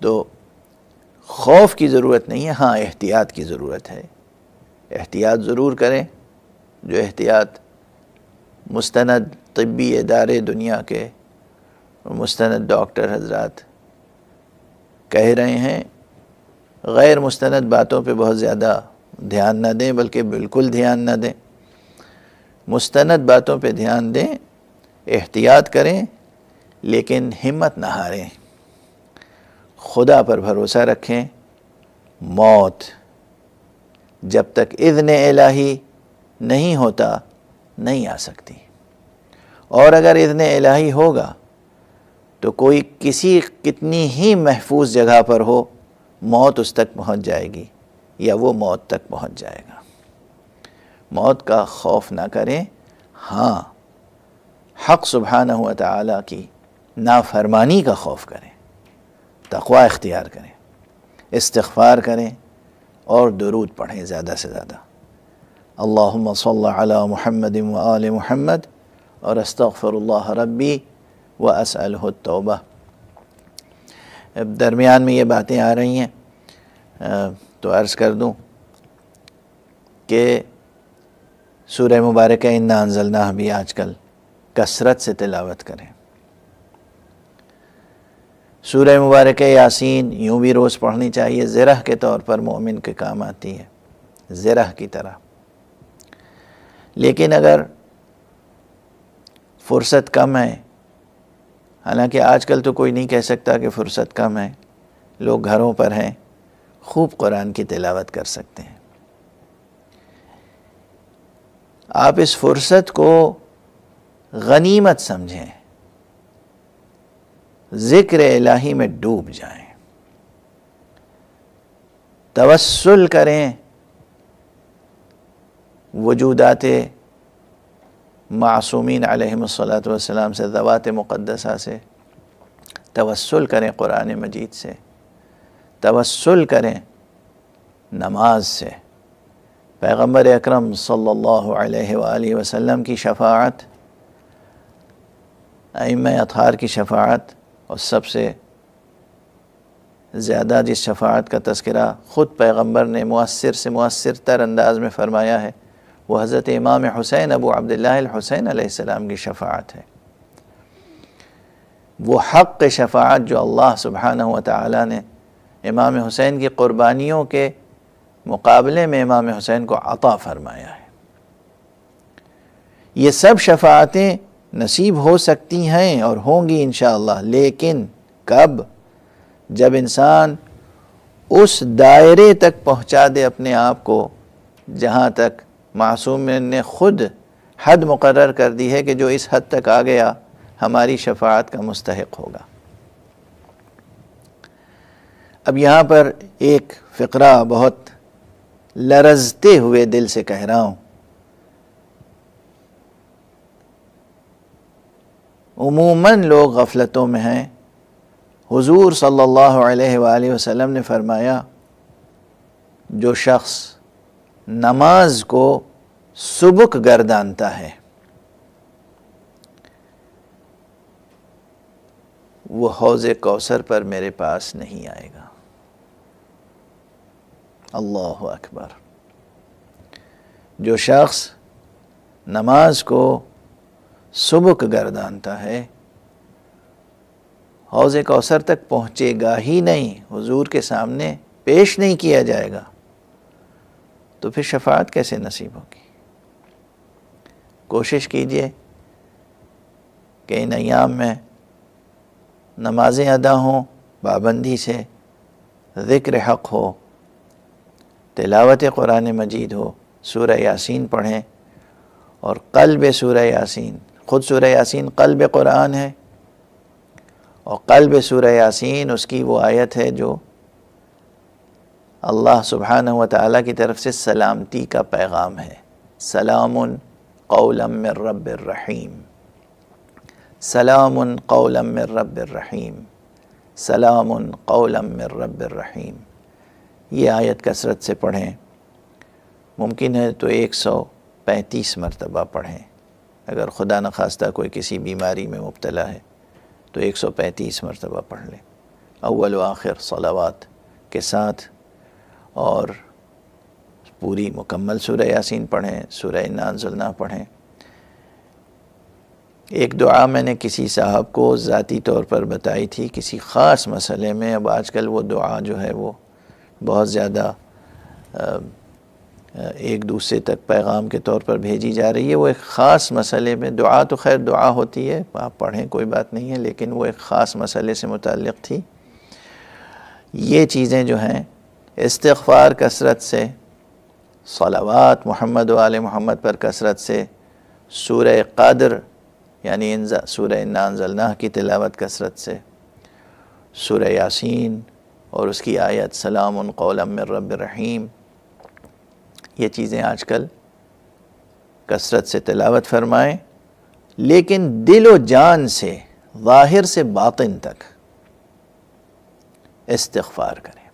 تو خوف کی ضرورت نہیں ہے ہاں احتیاط کی ضرورت ہے احتیاط ضرور کریں جو احتیاط مستند طبی ادارے دنیا کے مستند ڈاکٹر حضرات کہہ رہے ہیں غیر مستند باتوں پہ بہت زیادہ دھیان نہ دیں بلکہ بالکل دھیان نہ دیں مستند باتوں پہ دھیان دیں احتیاط کریں لیکن ہمت نہ ہاریں خدا پر بھروسہ رکھیں موت جب تک اذن الہی نہیں ہوتا نہیں آ سکتی اور اگر اذن الہی ہوگا تو کوئی کسی کتنی ہی محفوظ جگہ پر ہو موت اس تک پہنچ جائے گی یا وہ موت تک پہنچ جائے گا موت کا خوف نہ کریں ہاں حق سبحانہ نہ ہو کی نافرمانی کا خوف کریں تقوا اختیار کریں استغفار کریں اور درود پڑھیں زیادہ سے زیادہ اللہم صلی علی محمد و آل محمد اور استغفر اللہ ربی و اسلحہ التوبہ درمیان میں یہ باتیں آ رہی ہیں تو عرض کر دوں کہ سورہ مبارکہ اندان ضلع بھی آج کل کثرت سے تلاوت کریں سورہ مبارک یاسین یوں بھی روز پڑھنی چاہیے زرہ کے طور پر مومن کے کام آتی ہے زرہ کی طرح لیکن اگر فرصت کم ہے حالانکہ آج کل تو کوئی نہیں کہہ سکتا کہ فرصت کم ہے لوگ گھروں پر ہیں خوب قرآن کی تلاوت کر سکتے ہیں آپ اس فرصت کو غنیمت سمجھیں ذکر الہی میں ڈوب جائیں توسل کریں وجودات معصومین علیہم السلام سے ذوات مقدسہ سے توسل کریں قرآن مجید سے توسل کریں نماز سے پیغمبر اکرم صلی اللہ علیہ وآلہ وسلم کی شفاعت ائمہ اطہار کی شفاعت اور سب سے زیادہ جس شفاعت کا تذکرہ خود پیغمبر نے مؤثر سے مؤثر تر انداز میں فرمایا ہے وہ حضرت امام حسین ابو عبداللہ الحسین علیہ السلام کی شفاعت ہے وہ حق شفاعت جو اللہ سبحانہ و نے امام حسین کی قربانیوں کے مقابلے میں امام حسین کو عطا فرمایا ہے یہ سب شفاعتیں نصیب ہو سکتی ہیں اور ہوں گی انشاءاللہ لیکن کب جب انسان اس دائرے تک پہنچا دے اپنے آپ کو جہاں تک معصومین نے خود حد مقرر کر دی ہے کہ جو اس حد تک آ گیا ہماری شفاعت کا مستحق ہوگا اب یہاں پر ایک فقرہ بہت لرزتے ہوئے دل سے کہہ رہا ہوں عموماً لوگ غفلتوں میں ہیں حضور صلی اللہ علیہ وآلہ وسلم نے فرمایا جو شخص نماز کو سبک گردانتا ہے وہ حوض کوثر پر میرے پاس نہیں آئے گا اللہ اکبر جو شخص نماز کو سبک گردانتا ہے حوض کوسر تک پہنچے گا ہی نہیں حضور کے سامنے پیش نہیں کیا جائے گا تو پھر شفاعت کیسے نصیب ہوگی کوشش کیجئے کہ ان ایام میں نمازیں ادا ہوں پابندی سے ذکر حق ہو تلاوت قرآن مجید ہو سورہ یاسین پڑھیں اور قلب سورہ یاسین خود سورہ یاسین قلب قرآن ہے اور قلب سورہ یاسین اس کی وہ آیت ہے جو اللہ سبحانہ و تعالیٰ کی طرف سے سلامتی کا پیغام ہے سلام قولا من رب الرحیم سلام قولا من رب الرحیم سلام قولا من رب الرحیم یہ آیت کثرت سے پڑھیں ممکن ہے تو ایک سو پینتیس مرتبہ پڑھیں اگر خدا نخواستہ کوئی کسی بیماری میں مبتلا ہے تو ایک سو پینتیس مرتبہ پڑھ لیں اول و آخر صلوات کے ساتھ اور پوری مکمل سورہ یاسین پڑھیں سورہ نانزلاں پڑھیں ایک دعا میں نے کسی صاحب کو ذاتی طور پر بتائی تھی کسی خاص مسئلے میں اب آج کل وہ دعا جو ہے وہ بہت زیادہ ایک دوسرے تک پیغام کے طور پر بھیجی جا رہی ہے وہ ایک خاص مسئلے میں دعا تو خیر دعا ہوتی ہے آپ پڑھیں کوئی بات نہیں ہے لیکن وہ ایک خاص مسئلے سے متعلق تھی یہ چیزیں جو ہیں استغفار کثرت سے صلوات محمد و آل محمد پر کثرت سے سورہ قادر یعنی سورہ نان کی تلاوت کثرت سے سورہ یاسین اور اس کی آیت سلام من رب الرحیم یہ چیزیں آج کل کثرت سے تلاوت فرمائیں لیکن دل و جان سے ظاہر سے باطن تک استغفار کریں